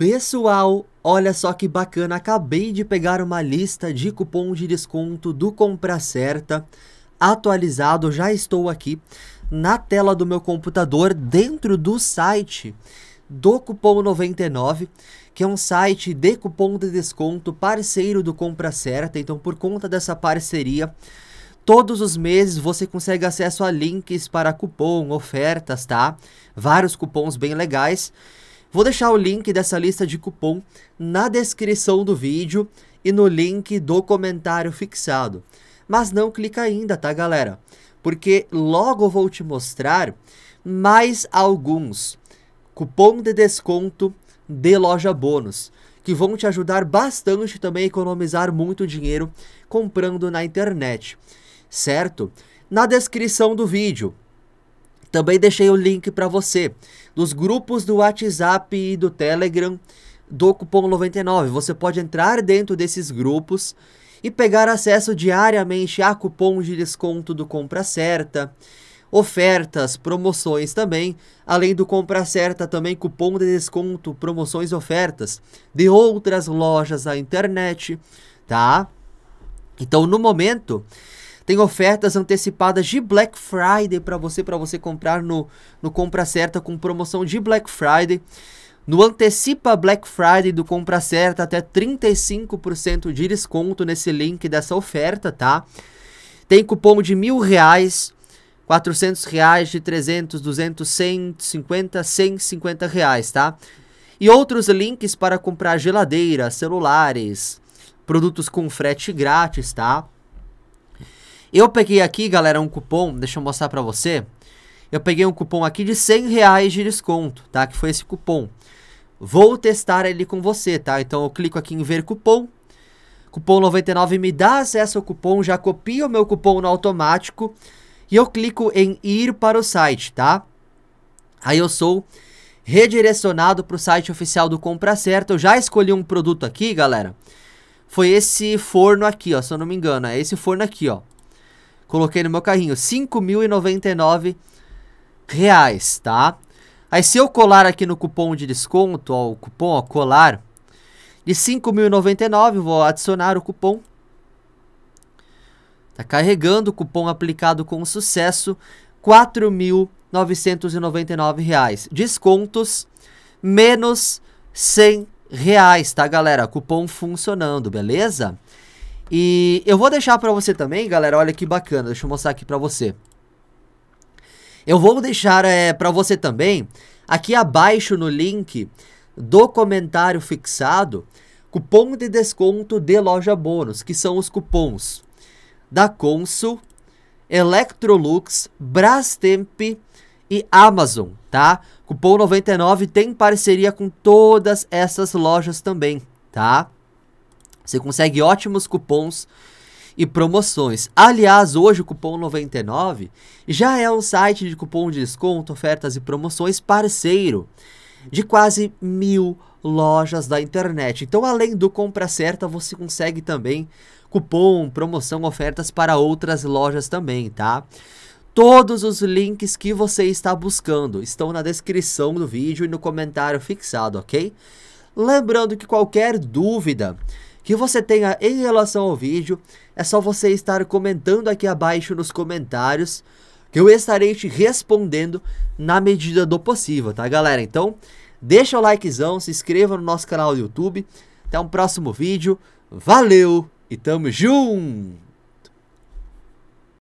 Pessoal, olha só que bacana, acabei de pegar uma lista de cupom de desconto do Compra Certa atualizado, já estou aqui na tela do meu computador dentro do site do Cupom 99, que é um site de cupom de desconto parceiro do Compra Certa, então por conta dessa parceria Todos os meses você consegue acesso a links para cupom, ofertas, tá? Vários cupons bem legais. Vou deixar o link dessa lista de cupom na descrição do vídeo e no link do comentário fixado. Mas não clica ainda, tá galera? Porque logo vou te mostrar mais alguns cupom de desconto de loja bônus que vão te ajudar bastante também a economizar muito dinheiro comprando na internet, certo? Na descrição do vídeo também deixei o link para você dos grupos do WhatsApp e do Telegram do cupom 99. Você pode entrar dentro desses grupos e pegar acesso diariamente a cupom de desconto do Compra Certa, ofertas, promoções também, além do Compra Certa também cupom de desconto, promoções e ofertas de outras lojas da internet, tá? Então, no momento, tem ofertas antecipadas de Black Friday para você, para você comprar no, no Compra Certa com promoção de Black Friday. No Antecipa Black Friday do Compra Certa, até 35% de desconto nesse link dessa oferta, tá? Tem cupom de mil reais, quatrocentos reais, de 300, 200, 150, 150 reais, tá? E outros links para comprar geladeira, celulares, produtos com frete grátis, tá? Eu peguei aqui, galera, um cupom, deixa eu mostrar para você. Eu peguei um cupom aqui de 100 reais de desconto, tá? Que foi esse cupom. Vou testar ele com você, tá? Então eu clico aqui em ver cupom. Cupom 99 me dá acesso ao cupom, já copio o meu cupom no automático e eu clico em ir para o site, tá? Aí eu sou redirecionado para o site oficial do Compra Certo. Eu já escolhi um produto aqui, galera. Foi esse forno aqui, ó, se eu não me engano. É esse forno aqui, ó. Coloquei no meu carrinho, 5.099 reais, tá? Aí se eu colar aqui no cupom de desconto, ó, o cupom, ó, colar, de 5.099, vou adicionar o cupom. Tá carregando o cupom aplicado com sucesso, R$ 4.999. Descontos menos R$ 100, reais, tá galera? Cupom funcionando, beleza? E eu vou deixar para você também, galera, olha que bacana, deixa eu mostrar aqui para você. Eu vou deixar é, você também, aqui abaixo no link do comentário fixado, cupom de desconto de loja bônus, que são os cupons da Consul, Electrolux, Brastemp e Amazon, tá? Cupom 99 tem parceria com todas essas lojas também, tá? Você consegue ótimos cupons e promoções. Aliás, hoje o cupom 99 já é um site de cupom de desconto, ofertas e promoções parceiro de quase mil lojas da internet. Então, além do compra certa, você consegue também cupom, promoção, ofertas para outras lojas também, tá? Todos os links que você está buscando estão na descrição do vídeo e no comentário fixado, ok? Lembrando que qualquer dúvida que você tenha em relação ao vídeo, é só você estar comentando aqui abaixo nos comentários, que eu estarei te respondendo na medida do possível, tá galera? Então, deixa o likezão, se inscreva no nosso canal do YouTube, até um próximo vídeo, valeu e tamo junto!